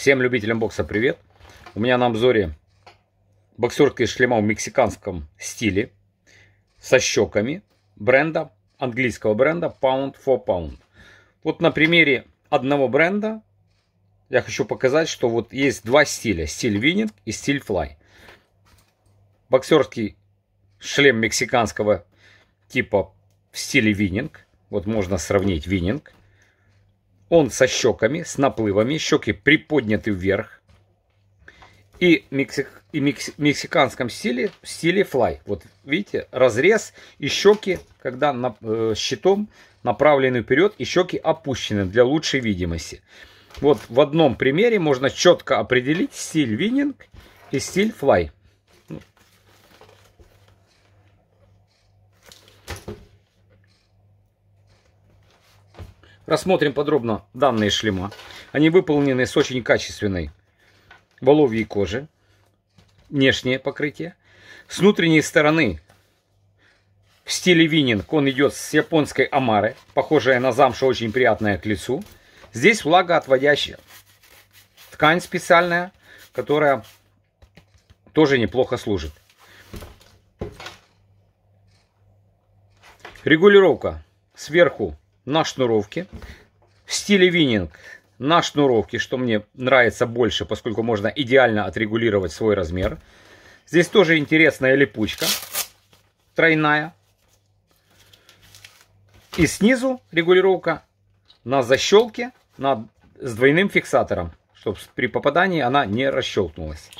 Всем любителям бокса привет. У меня на обзоре боксерские шлема в мексиканском стиле со щеками бренда, английского бренда Pound for Pound. Вот на примере одного бренда я хочу показать, что вот есть два стиля. Стиль Вининг и стиль Флай. Боксерский шлем мексиканского типа в стиле Вининг. Вот можно сравнить Вининг. Он со щеками, с наплывами, щеки приподняты вверх. И, мексик, и мексиканском стиле, стиле флай. Вот видите, разрез и щеки, когда на, э, щитом направлены вперед, и щеки опущены для лучшей видимости. Вот в одном примере можно четко определить стиль вининг и стиль флай. Рассмотрим подробно данные шлема. Они выполнены с очень качественной воловьей кожи. Внешнее покрытие. С внутренней стороны в стиле вининг он идет с японской омары, похожая на замшу, очень приятная к лицу. Здесь влага отводящая Ткань специальная, которая тоже неплохо служит. Регулировка сверху на шнуровке. В стиле вининг на шнуровке, что мне нравится больше, поскольку можно идеально отрегулировать свой размер. Здесь тоже интересная липучка тройная. И снизу регулировка на защелке на, с двойным фиксатором, чтобы при попадании она не расщелкнулась.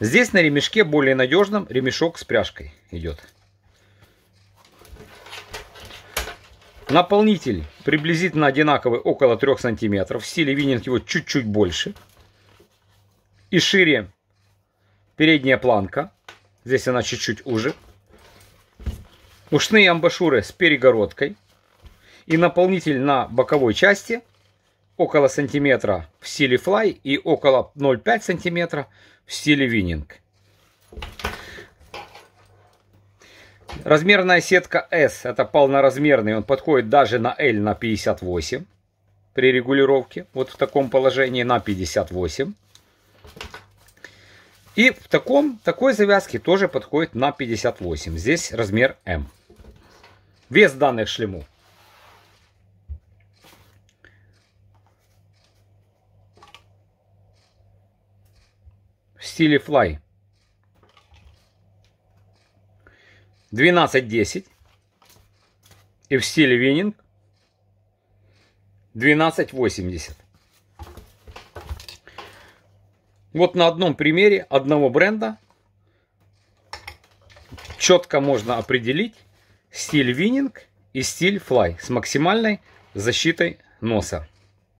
Здесь на ремешке более надежном ремешок с пряжкой идет. Наполнитель приблизительно одинаковый, около 3 сантиметров. В стиле Вининг его чуть-чуть больше. И шире передняя планка. Здесь она чуть-чуть уже. Ушные амбашюры с перегородкой. И наполнитель на боковой части около сантиметра в стиле флай и около 0,5 сантиметра в стиле вининг. Размерная сетка S, это полноразмерный, он подходит даже на L на 58 при регулировке, вот в таком положении на 58. И в таком, такой завязке тоже подходит на 58. Здесь размер M Вес данных шлему. В стиле Fly 12-10. И в стиле вининг 12-80. Вот на одном примере одного бренда четко можно определить стиль вининг и стиль флай с максимальной защитой носа.